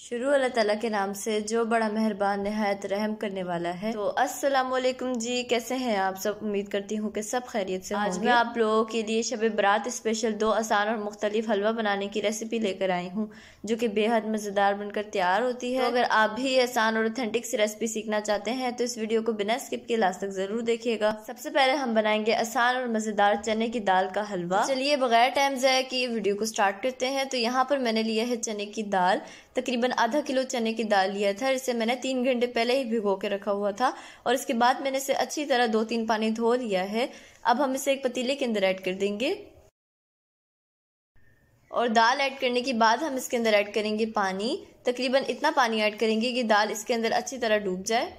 शुरू अल्लाह ताला के नाम से जो बड़ा मेहरबान नहायत रहम करने वाला है तो अस्सलाम वालेकुम जी कैसे हैं आप सब उम्मीद करती हूँ कि सब खैरियत से आज मैं आप लोगों के लिए शब बरात स्पेशल दो आसान और मुख्तलिफ हलवा बनाने की रेसिपी लेकर आई हूँ जो कि बेहद मज़ेदार बनकर तैयार होती है तो अगर आप भी आसान और ऑथेंटिक से रेसिपी सीखना चाहते हैं तो इस वीडियो को बिना स्किप के लास्ट तक ज़रूर देखिएगा सबसे पहले हम बनाएंगे आसान और मज़ेदार चने की दाल का हलवा चलिए बगैर टाइम जाए की वीडियो को स्टार्ट करते हैं तो यहाँ पर मैंने लिया है चने की दाल तकरीबन तकरीबन आधा किलो चने की दाल लिया था इसे मैंने तीन घंटे पहले ही भिगो के रखा हुआ था और इसके बाद मैंने इसे अच्छी तरह दो तीन पानी धो लिया है अब हम इसे एक पतीले के अंदर ऐड कर देंगे और दाल ऐड करने के बाद हम इसके अंदर ऐड करेंगे पानी तकरीबन इतना पानी ऐड करेंगे कि दाल इसके अंदर अच्छी तरह डूब जाए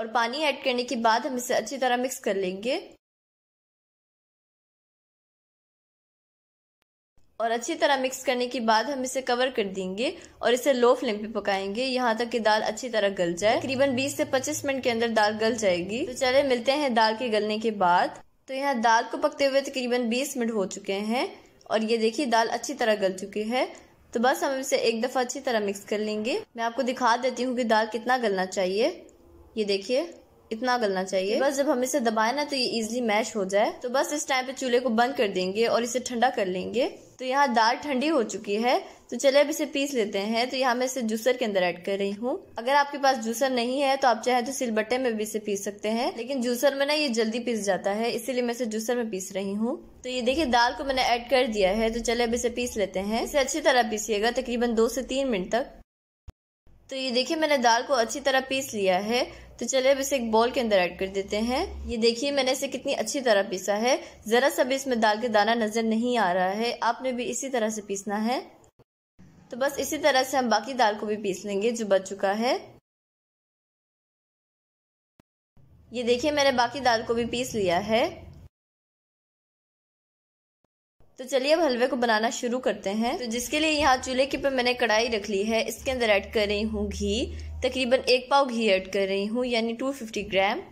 और पानी ऐड करने के बाद हम इसे अच्छी तरह मिक्स कर लेंगे और अच्छी तरह मिक्स करने के बाद हम इसे कवर कर देंगे और इसे लो फ्लेम पे पकाएंगे यहाँ तक कि दाल अच्छी तरह गल जाए करीबन 20 से 25 मिनट के अंदर दाल गल जाएगी तो चले मिलते हैं दाल के गलने के बाद तो यहाँ दाल को पकते हुए तकरीबन बीस मिनट हो चुके हैं और ये देखिए दाल अच्छी तरह गल चुकी है तो बस हम इसे एक दफ़ा अच्छी तरह मिक्स कर लेंगे मैं आपको दिखा देती हूँ की दाल कितना गलना चाहिए ये देखिए इतना गलना चाहिए बस जब हम इसे दबाए ना तो ये इजिली मैश हो जाए तो बस इस टाइम पे चूल्हे को बंद कर देंगे और इसे ठंडा कर लेंगे तो यहाँ दाल ठंडी हो चुकी है तो चले अब इसे पीस लेते हैं तो यहाँ मैं इसे जूसर के अंदर ऐड कर रही हूँ अगर आपके पास जूसर नहीं है तो आप चाहे तो सिलबट्टे में भी इसे पीस सकते हैं लेकिन जूसर में ना ये जल्दी पीस जाता है इसीलिए मैं इसे जूसर में पीस रही हूँ तो ये देखिए दाल को मैंने ऐड कर दिया है तो चले अब इसे पीस लेते हैं इसे अच्छी तरह पीसिएगा तकरीबन दो से तीन मिनट तक तो ये देखिए मैंने दाल को अच्छी तरह पीस लिया है तो चलिए अब इसे एक बॉल के अंदर ऐड कर देते हैं ये देखिए मैंने इसे कितनी अच्छी तरह पीसा है ज़रा सा भी इसमें दाल के दाना नज़र नहीं आ रहा है आपने भी इसी तरह से पीसना है तो बस इसी तरह से हम बाकी दाल को भी पीस लेंगे जो बच चुका है ये देखिए मैंने बाकी दाल को भी पीस लिया है तो चलिए अब हलवे को बनाना शुरू करते हैं तो जिसके लिए यहाँ चूल्हे के पर मैंने कढ़ाई रख ली है इसके अंदर ऐड कर रही हूँ घी तकरीबन एक पाव घी ऐड कर रही हूँ यानी 250 ग्राम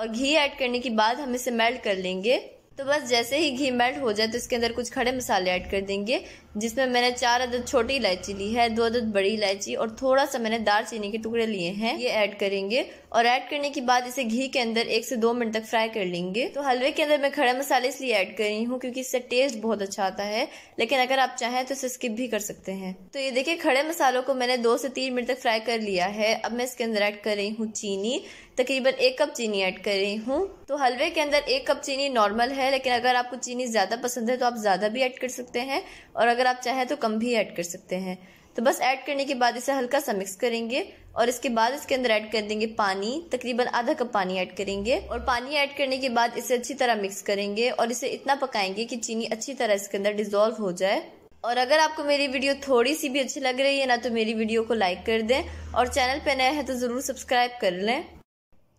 और घी ऐड करने के बाद हम इसे मेल्ट कर लेंगे तो बस जैसे ही घी मेल्ट हो जाए तो इसके अंदर कुछ खड़े मसाले ऐड कर देंगे जिसमें मैंने चार अदद छोटी इलायची ली है दो अदद बड़ी इलायची और थोड़ा सा मैंने दार चीनी के टुकड़े लिए हैं ये ऐड करेंगे और ऐड करने के बाद इसे घी के अंदर एक से दो मिनट तक फ्राई कर लेंगे तो हलवे के अंदर मैं खड़े मसाले इसलिए ऐड कर रही हूँ क्योंकि इससे टेस्ट बहुत अच्छा आता है लेकिन अगर आप चाहें तो इसे स्किप भी कर सकते हैं तो ये देखिये खड़े मसालों को मैंने दो से तीन मिनट तक फ्राई कर लिया है अब मैं इसके अंदर ऐड कर रही हूँ चीनी तकरीबन एक कप चीनी ऐड कर रही हूँ तो हलवे के अंदर एक कप चीनी नॉर्मल है लेकिन अगर आपको चीनी ज्यादा पसंद है तो आप ज्यादा भी ऐड कर सकते हैं और अगर अगर आप चाहें तो कम भी ऐड कर सकते हैं तो बस ऐड करने के बाद इसे हल्का सा मिक्स करेंगे और इसके बाद इसके अंदर ऐड कर देंगे पानी तकरीबन आधा कप पानी ऐड करेंगे और पानी ऐड करने के बाद इसे अच्छी तरह मिक्स करेंगे और इसे इतना पकाएंगे कि चीनी अच्छी तरह इसके अंदर डिजोल्व हो जाए और अगर आपको मेरी वीडियो थोड़ी सी भी अच्छी लग रही है ना तो मेरी वीडियो को लाइक कर दें और चैनल पर नया है तो ज़रूर सब्सक्राइब कर लें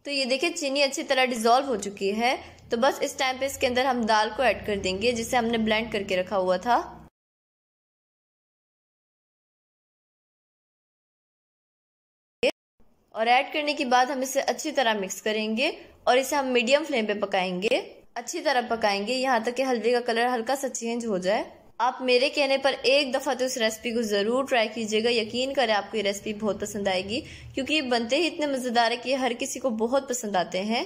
तो ये देखिए चीनी अच्छी तरह डिजोल्व हो चुकी है तो बस इस टाइम पे इसके अंदर हम दाल को ऐड कर देंगे जिसे हमने ब्लेंड करके रखा हुआ था और ऐड करने के बाद हम इसे अच्छी तरह मिक्स करेंगे और इसे हम मीडियम फ्लेम पे पकाएंगे अच्छी तरह पकाएंगे यहाँ तक कि हल्दी का कलर हल्का सा चेंज हो जाए आप मेरे कहने पर एक दफ़ा तो इस रेसिपी को ज़रूर ट्राई कीजिएगा यकीन करें आपको ये रेसिपी बहुत पसंद आएगी क्योंकि ये बनते ही इतने मज़ेदार है कि हर किसी को बहुत पसंद आते हैं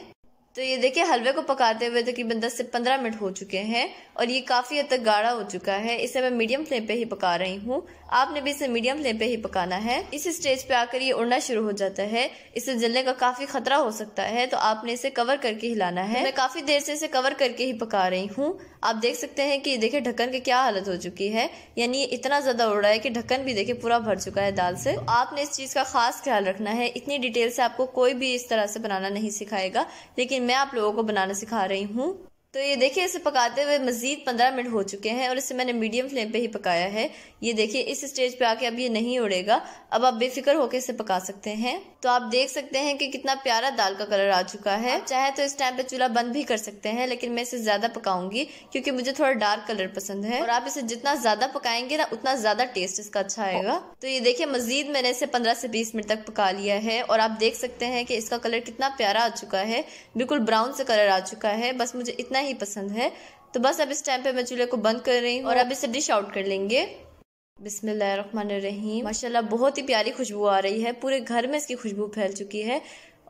तो ये देखिए हलवे को पकाते हुए तकरीबन दस से पंद्रह मिनट हो चुके हैं और ये काफ़ी हद तक गाढ़ा हो चुका है इसे मैं मीडियम फ्लेम पे ही पका रही हूँ आपने भी इसे मीडियम फ्लेम पे ही पकाना है इस स्टेज पे आकर ये उड़ना शुरू हो जाता है इसे जलने का काफी खतरा हो सकता है तो आपने इसे कवर करके हिलाना है मैं काफी देर से इसे कवर करके ही पका रही हूँ आप देख सकते हैं कि देखिए ढक्कन की क्या हालत हो चुकी है यानी ये इतना ज्यादा उड़ रहा है कि ढक्कन भी देखिए पूरा भर चुका है दाल से तो आपने इस चीज का खास ख्याल रखना है इतनी डिटेल से आपको कोई भी इस तरह से बनाना नहीं सिखाएगा लेकिन मैं आप लोगों को बनाना सिखा रही हूँ तो ये देखिए इसे पकाते हुए मजीद पंद्रह मिनट हो चुके हैं और इसे मैंने मीडियम फ्लेम पे ही पकाया है ये देखिए इस स्टेज पे आके अब ये नहीं उड़ेगा अब आप बेफिक्र होके इसे पका सकते हैं तो आप देख सकते हैं कि कितना प्यारा दाल का कलर आ चुका है चाहे तो इस टाइम पे चूल्हा बंद भी कर सकते हैं लेकिन मैं इसे ज्यादा पकाऊंगी क्योंकि मुझे थोड़ा डार्क कलर पसंद है और आप इसे जितना ज्यादा पकाएंगे ना उतना ज्यादा टेस्ट इसका अच्छा आएगा तो ये देखिये मजीद मैंने इसे पंद्रह से बीस मिनट तक पका लिया है और आप देख सकते हैं कि इसका कलर कितना प्यारा आ चुका है बिल्कुल ब्राउन से कलर आ चुका है बस मुझे इतना ही पसंद है तो बस अब इस टाइम पे मैं चूल्हे को बंद कर रही हूँ और अब इसे डिश आउट कर लेंगे बिसमीम माशाल्लाह बहुत ही प्यारी खुशबू आ रही है पूरे घर में इसकी खुशबू फैल चुकी है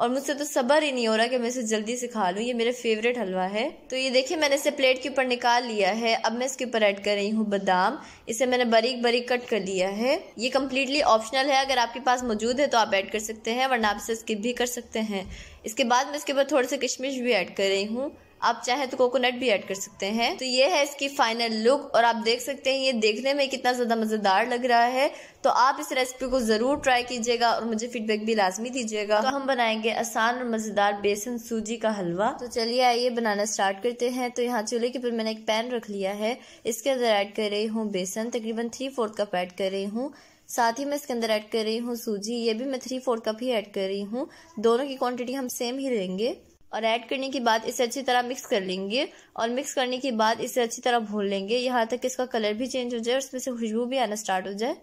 और मुझसे तो सबर ही नहीं हो रहा कि मैं इसे जल्दी से खा लूँ ये मेरे फेवरेट हलवा है तो ये देखिए मैंने इसे प्लेट के ऊपर निकाल लिया है अब मैं इसके ऊपर ऐड कर रही हूँ बादाम इसे मैंने बारीक बारीक कट कर लिया है ये कम्प्लीटली ऑप्शनल है अगर आपके पास मौजूद है तो आप ऐड कर सकते हैं वरना आप इसे स्किप भी कर सकते हैं इसके बाद मैं इसके ऊपर थोड़े से किशमिश भी ऐड कर रही हूँ आप चाहे तो कोकोनट भी ऐड कर सकते हैं तो ये है इसकी फाइनल लुक और आप देख सकते हैं ये देखने में कितना ज़्यादा मज़ेदार लग रहा है तो आप इस रेसिपी को ज़रूर ट्राई कीजिएगा और मुझे फीडबैक भी लाजमी दीजिएगा तो हम बनाएंगे आसान और मज़ेदार बेसन सूजी का हलवा तो चलिए आइए बनाना स्टार्ट करते हैं तो यहाँ चूल्हे के ऊपर मैंने एक पैन रख लिया है इसके अंदर ऐड कर रही हूँ बेसन तकरीबन थ्री फोर्थ कप ऐड कर रही हूँ साथ ही मैं इसके अंदर ऐड कर रही हूँ सूजी ये भी मैं थ्री फोर्थ कप ही ऐड कर रही हूँ दोनों की क्वांटिटी हम सेम ही लेंगे और ऐड करने के बाद इसे अच्छी तरह मिक्स कर लेंगे और मिक्स करने के बाद इसे अच्छी तरह भून लेंगे यहाँ तक इसका कलर भी चेंज हो जाए और इसमें से खुशबू भी आना स्टार्ट हो जाए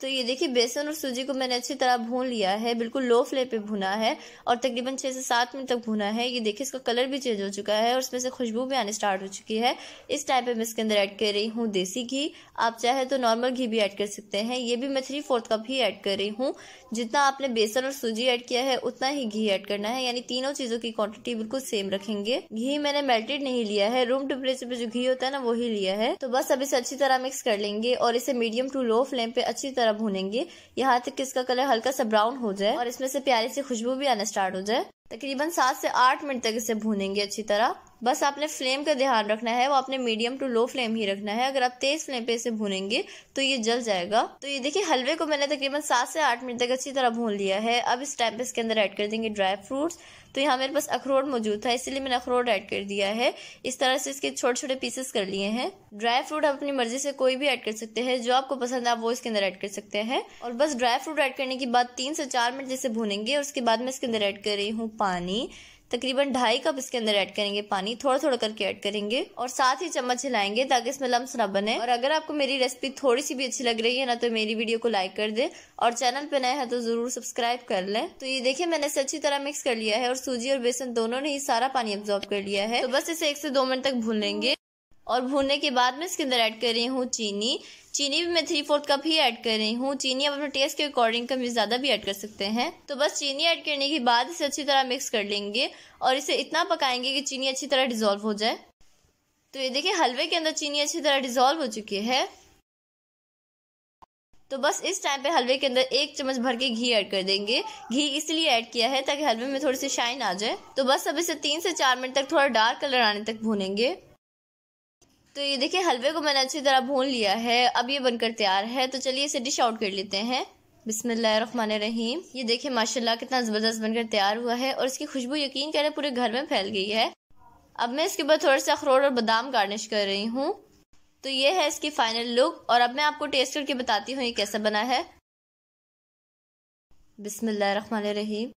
तो ये देखिए बेसन और सूजी को मैंने अच्छी तरह भून लिया है बिल्कुल लो फ्लेम पे भुना है और तकरीबन छः से सात मिनट तक भुना है ये देखिए इसका कलर भी चेंज हो चुका है और इसमें से खुशबू भी आने स्टार्ट हो चुकी है इस टाइम पे मैं इसके अंदर ऐड कर रही हूँ देसी घी आप चाहे तो नॉर्मल घी भी ऐड कर सकते हैं ये भी मैं थ्री फोर्थ कप ही ऐड कर रही हूँ जितना आपने बेसन और सूजी ऐड किया है उतना ही घी ऐड करना है यानी तीनों चीज़ों की क्वान्टिटी बिल्कुल सेम रखेंगे घी मैंने मेल्टेड नहीं लिया है रूम टेम्परेचर पे जो घी होता है ना वो ही लिया है तो बस अब इसे अच्छी तरह मिक्स कर लेंगे और इसे मीडियम टू लो फ्लेम पे अच्छी तरह तरह भूनेंगे यहाँ तक इसका कलर हल्का सा ब्राउन हो जाए और इसमें से प्यारी सी खुशबू भी आना स्टार्ट हो जाए तकरीबन सात से आठ मिनट तक इसे भूनेंगे अच्छी तरह बस आपने फ्लेम का ध्यान रखना है वो आपने मीडियम टू लो फ्लेम ही रखना है अगर आप तेज फ्लेम पे इसे भूनेंगे तो ये जल जाएगा तो ये देखिए हलवे को मैंने तकरीबन सात से आठ मिनट तक अच्छी तरह भून लिया है अब इस टाइम पे इसके अंदर ऐड कर देंगे ड्राई फ्रूट्स तो यहाँ मेरे पास अखरोट मौजूद था इसीलिए मैंने अखरोट ऐड कर दिया है इस तरह से इसके छोटे छोटे पीसेस कर लिए हैं ड्राई फ्रूट आप अपनी मर्जी से कोई भी ऐड कर सकते हैं जो आपको पसंद है आप वो इसके अंदर ऐड कर सकते हैं और बस ड्राई फ्रूट ऐड करने के बाद तीन से चार मिनट जैसे भूनेंगे और उसके बाद मैं इसके अंदर ऐड कर रही हूँ पानी तकरीबन ढाई कप इसके अंदर ऐड करेंगे पानी थोड़ा थोड़ा करके ऐड करेंगे और साथ ही चम्मच हिलाएंगे ताकि इसमें लम्स ना बने और अगर आपको मेरी रेसिपी थोड़ी सी भी अच्छी लग रही है ना तो मेरी वीडियो को लाइक कर दे और चैनल पे नए हैं तो जरूर सब्सक्राइब कर लें तो ये देखिए मैंने इसे अच्छी तरह मिक्स कर लिया है और सूजी और बेसन दोनों ने ही सारा पानी एब्जॉर्ब कर लिया है तो बस इसे एक से दो मिनट तक भून लेंगे और भूनने के बाद मैं इसके अंदर ऐड कर रही हूँ चीनी चीनी भी मैं थ्री फोर्थ कप ही ऐड कर रही हूँ चीनी आप अपने टेस्ट के अकॉर्डिंग कम ज़्यादा भी ऐड कर सकते हैं तो बस चीनी ऐड करने के बाद इसे अच्छी तरह मिक्स कर लेंगे और इसे इतना पकाएंगे कि चीनी अच्छी तरह डिजोल्व हो जाए तो ये देखिए हलवे के अंदर चीनी अच्छी तरह डिजोल्व हो चुकी है तो बस इस टाइम पे हलवे के अंदर एक चम्मच भर के घी ऐड कर देंगे घी इसलिए ऐड किया है ताकि हलवे में थोड़ी सी शाइन आ जाए तो बस अब इसे तीन से चार मिनट तक थोड़ा डार्क कलर आने तक भूनेंगे तो ये देखिए हलवे को मैंने अच्छी तरह भून लिया है अब ये बनकर तैयार है तो चलिए इसे डिश आउट कर लेते हैं बिसमान रहीम ये देखिए माशाल्लाह कितना ज़बरदस्त बनकर तैयार हुआ है और इसकी खुशबू यकीन करें पूरे घर में फैल गई है अब मैं इसके बाद थोड़ा सा अखरोट और बादाम गार्निश कर रही हूँ तो ये है इसकी फाइनल लुक और अब मैं आपको टेस्ट करके बताती हूँ ये कैसा बना है रहीम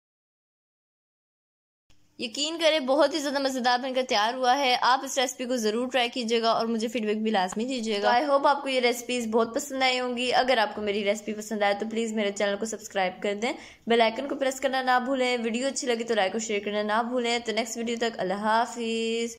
यकीन करें बहुत ही ज़्यादा मज़ेदार बनकर तैयार हुआ है आप इस रेसिपी को ज़रूर ट्राई कीजिएगा और मुझे फीडबैक भी लाजमी दीजिएगा आई तो होप आपको ये रेसिपीज़ बहुत पसंद आई होंगी अगर आपको मेरी रेसिपी पसंद आए तो प्लीज़ मेरे चैनल को सब्सक्राइब कर दें बेलाइकन को प्रेस करना ना भूलें वीडियो अच्छी लगी तो लाइक और शेयर करना ना भूलें तो नेक्स्ट वीडियो तक अल्लाह हाफिज़